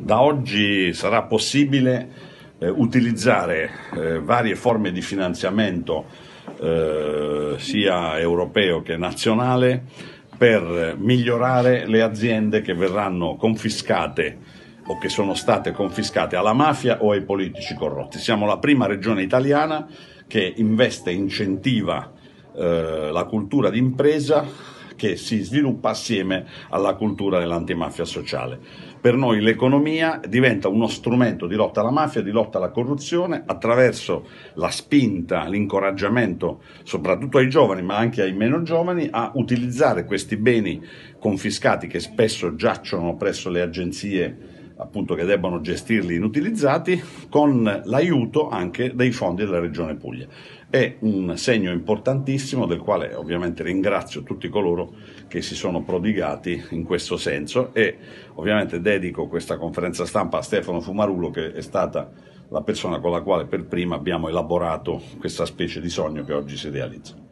Da oggi sarà possibile eh, utilizzare eh, varie forme di finanziamento eh, sia europeo che nazionale per migliorare le aziende che verranno confiscate o che sono state confiscate alla mafia o ai politici corrotti. Siamo la prima regione italiana che investe e incentiva eh, la cultura d'impresa che si sviluppa assieme alla cultura dell'antimafia sociale. Per noi l'economia diventa uno strumento di lotta alla mafia, di lotta alla corruzione attraverso la spinta, l'incoraggiamento soprattutto ai giovani ma anche ai meno giovani a utilizzare questi beni confiscati che spesso giacciono presso le agenzie appunto che debbano gestirli inutilizzati con l'aiuto anche dei fondi della Regione Puglia. È un segno importantissimo del quale ovviamente ringrazio tutti coloro che si sono prodigati in questo senso e ovviamente dedico questa conferenza stampa a Stefano Fumarulo che è stata la persona con la quale per prima abbiamo elaborato questa specie di sogno che oggi si realizza.